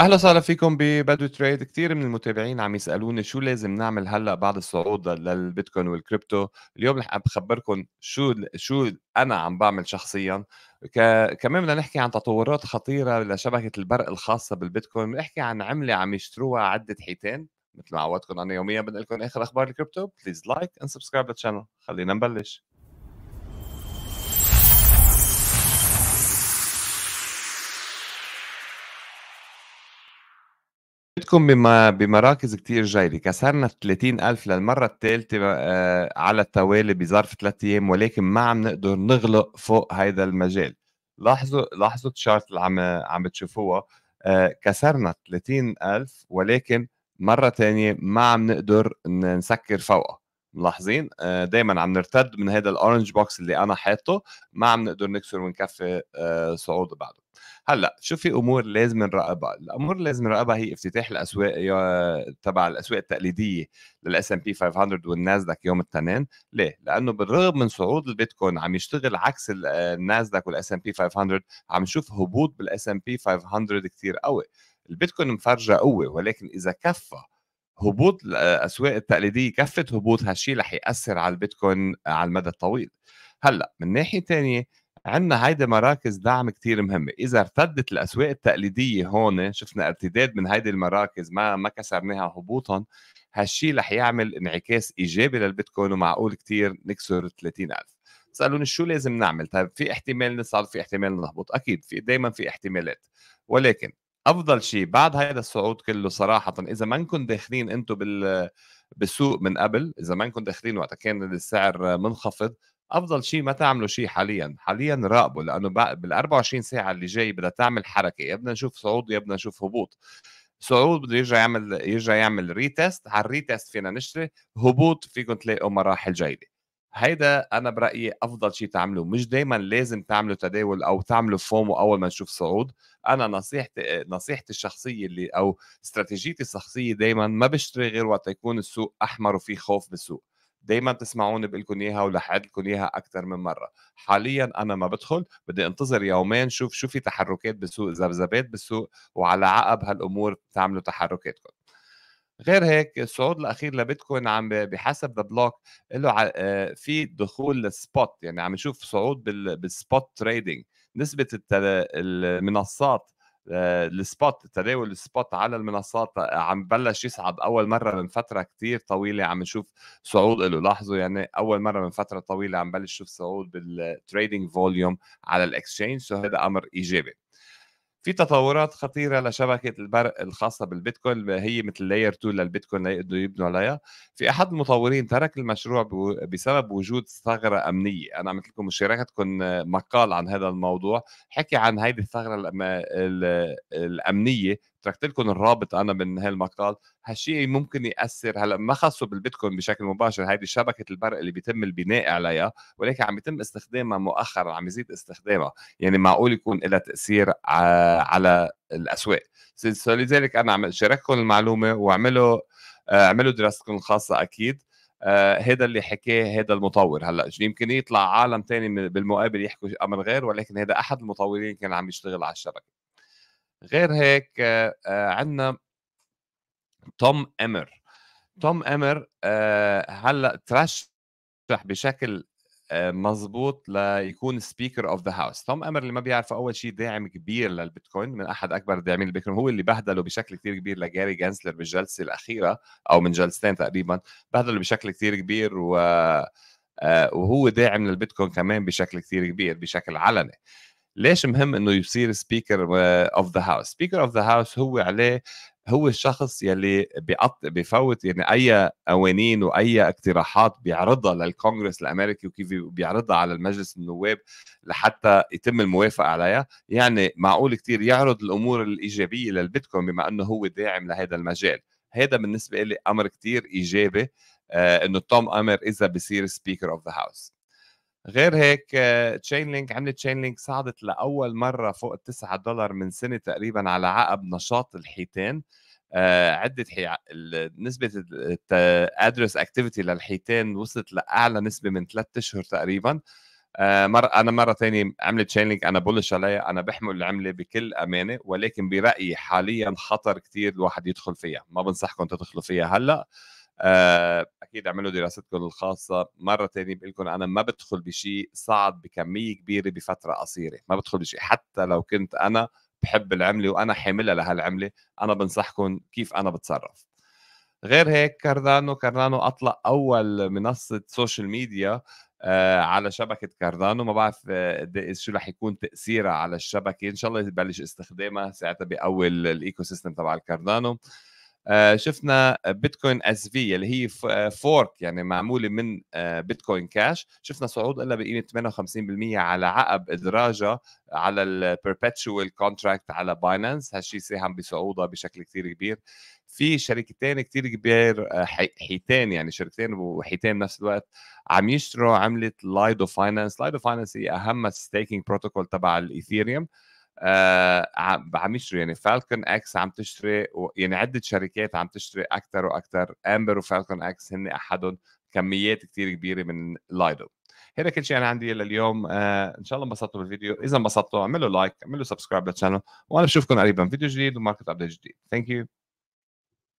اهلا وسهلا فيكم ببدو تريد كثير من المتابعين عم يسالوني شو لازم نعمل هلا بعد الصعود للبيتكوين والكريبتو اليوم رح بخبركم شو شو انا عم بعمل شخصيا ك... كمان بدنا نحكي عن تطورات خطيره لشبكه البرق الخاصه بالبيتكوين بنحكي عن عمله عم يشتروها عده حيتان مثل ما عودتكم انا يوميا بنقول لكم اخر اخبار الكريبتو بليز لايك اند سبسكرايب للشانل خلينا نبلش بنكون بما بمراكز كتير جيدة كسرنا 30 ألف للمرة الثالثة آه، على التوالي بظرف ثلاثة أيام ولكن ما عم نقدر نغلق فوق هذا المجال لاحظوا لاحظوا الشارت اللي عم عم تشوفوها آه، كسرنا 30 ألف ولكن مرة ثانية ما عم نقدر نسكر فوقها ملاحظين آه، دايما عم نرتد من هذا الاورنج بوكس اللي انا حاطه ما عم نقدر نكسر ونكفي آه، صعود بعده هلا شو في امور لازم نراقبها الامور اللي لازم نراقبها هي افتتاح الاسواق تبع الاسواق التقليديه للاس ام بي 500 والناسداك يوم الاثنين ليه لانه بالرغم من صعود البيتكوين عم يشتغل عكس آه، الناسداك والاس ام بي 500 عم نشوف هبوط بالاس ام بي 500 كثير قوي البيتكوين مفرجه قوه ولكن اذا كفى هبوط الاسواق التقليديه كفه هبوط هالشيء رح ياثر على البيتكوين على المدى الطويل هلا من ناحيه ثانيه عندنا هيدا مراكز دعم كتير مهمة إذا ارتدت الأسواق التقليدية هون شفنا ارتداد من هيدي المراكز ما ما كسرناها هبوطا هالشي رح يعمل انعكاس إيجابي للبيتكوين ومعقول كتير نكسر 30000 سألوني شو لازم نعمل طيب في احتمال نصعد في احتمال نهبط أكيد في دايما في احتمالات ولكن افضل شيء بعد هذا الصعود كله صراحه اذا ما انكم داخلين انتم بال بالسوق من قبل اذا ما انكم داخلين وقتها كان السعر منخفض افضل شيء ما تعملوا شيء حاليا حاليا راقبوا لانه بال 24 ساعه اللي جاي بدها تعمل حركه يا بدنا نشوف صعود يا بدنا نشوف هبوط صعود بده يرجع يعمل يرجع يعمل ريتست على الريتست فينا نشتري هبوط فيكم تلاقوا مراحل جيده هيدا انا برايي افضل شيء تعمله مش دائما لازم تعملوا تداول او تعملوا فومو اول ما نشوف صعود انا نصيحتي نصيحتي الشخصيه اللي او استراتيجيتي الشخصيه دائما ما بشتري غير وقت يكون السوق احمر وفي خوف بالسوق دائما تسمعوني بقول لكم اياها ولحقت لكم اياها اكثر من مره حاليا انا ما بدخل بدي انتظر يومين شوف شو في تحركات بالسوق ذبذبات بالسوق وعلى عقب هالامور تعملوا تحركاتكم غير هيك الصعود الاخير لبيتكوين عم بحسب ذا بلوك له آه، في دخول للسبوت يعني عم نشوف صعود بالسبوت تريدنج نسبه المنصات آه، السبوت تداول السبوت على المنصات آه، عم بلش يصعد اول مره من فتره كتير طويله عم نشوف صعود له لاحظوا يعني اول مره من فتره طويله عم بلش نشوف صعود بالتريدنج فوليوم على الاكسشينج سو هذا امر ايجابي في تطورات خطيره لشبكه البرق الخاصه بالبيتكوين هي مثل لاير 2 للبيتكوين ليقدروا يبنوا عليها في احد المطورين ترك المشروع بسبب وجود ثغره امنيه انا عملت لكم مشاركتكم مقال عن هذا الموضوع حكي عن هذه الثغره الامنيه تركت لكم الرابط انا من هالمقال هالشيء ممكن ياثر هلا ما خصوا بالبيتكوين بشكل مباشر هيدي شبكه البرق اللي بيتم البناء عليها ولكن عم يتم استخدامها مؤخرا عم يزيد استخدامها يعني معقول يكون لها تاثير على الاسواق لذلك انا عم شارككم المعلومه واعملوا آه، اعملوا دراستكم الخاصه اكيد هذا آه اللي حكاه هذا المطور هلا يمكن يطلع عالم تاني بالمقابل يحكوا امر غير ولكن هذا احد المطورين كان عم يشتغل على الشبكه غير هيك عندنا توم امر توم امر هلا ترشح بشكل مضبوط ليكون سبيكر اوف ذا هاوس توم امر اللي ما بيعرفه اول شيء داعم كبير للبيتكوين من احد اكبر داعمين البيتكوين هو اللي بهدله بشكل كثير كبير لجاري جانسلر بالجلسه الاخيره او من جلستين تقريبا بهدله بشكل كثير كبير و وهو داعم للبيتكوين كمان بشكل كثير كبير بشكل علني ليش مهم انه يصير سبيكر اوف ذا هاوس سبيكر اوف ذا هاوس هو عليه هو الشخص يلي بيقط بفوت يعني اي قوانين واي اقتراحات بيعرضها للكونغرس الامريكي وكيف بيعرضها على المجلس النواب لحتى يتم الموافقه عليها يعني معقول كتير يعرض الامور الايجابيه للبيتكوين بما انه هو داعم لهذا المجال هذا بالنسبه لي امر كتير ايجابي آه انه توم امر اذا بصير سبيكر اوف ذا هاوس غير هيك تشين لينك عملت تشين لينك صعدت لاول مره فوق ال 9 دولار من سنه تقريبا على عقب نشاط الحيتان آه، عده حي... نسبه ادرس اكتيفيتي للحيتان وصلت لاعلى نسبه من ثلاث اشهر تقريبا آه، مر انا مره ثانيه عملت تشين لينك انا بولش عليها انا بحمل العمله بكل امانه ولكن برايي حاليا خطر كثير الواحد يدخل فيها ما بنصحكم تدخلوا فيها هلا آه، اكيد اعملوا دراستكم الخاصه مره ثانيه بقول لكم انا ما بدخل بشيء صعد بكميه كبيره بفتره قصيره ما بدخل بشيء حتى لو كنت انا بحب العمله وانا حاملها لهالعمله انا بنصحكم كيف انا بتصرف غير هيك كاردانو كاردانو اطلق اول منصه سوشيال آه، ميديا على شبكه كاردانو ما بعرف آه، شو رح يكون تاثيرها على الشبكه ان شاء الله يبلش استخدامها ساعتها باول الايكو سيستم تبع الكاردانو آه، شفنا بيتكوين اس في اللي هي فورك آه، يعني معموله من آه، بيتكوين كاش شفنا صعود الا بقيمه 58% على عقب ادراجها على البربتشوال كونتراكت على باينانس هالشيء ساهم بصعودها بشكل كثير كبير في شركتين كثير كبير حيتين يعني شركتين وحيتين بنفس الوقت عم يشتروا عمله لايدو فاينانس لايدو فاينانس هي اهم ستيكينج بروتوكول تبع الايثيريوم آه، عم يشتروا يعني فالكون اكس عم تشتري يعني عده شركات عم تشتري اكثر واكثر امبر وفالكون اكس هن احدهم كميات كثير كبيره من لايدو هذا كل شيء انا عندي لليوم آه ان شاء الله انبسطتوا بالفيديو اذا انبسطتوا اعملوا لايك اعملوا سبسكرايب للشانل وانا بشوفكم قريبا فيديو جديد وماركت ابديت جديد ثانك يو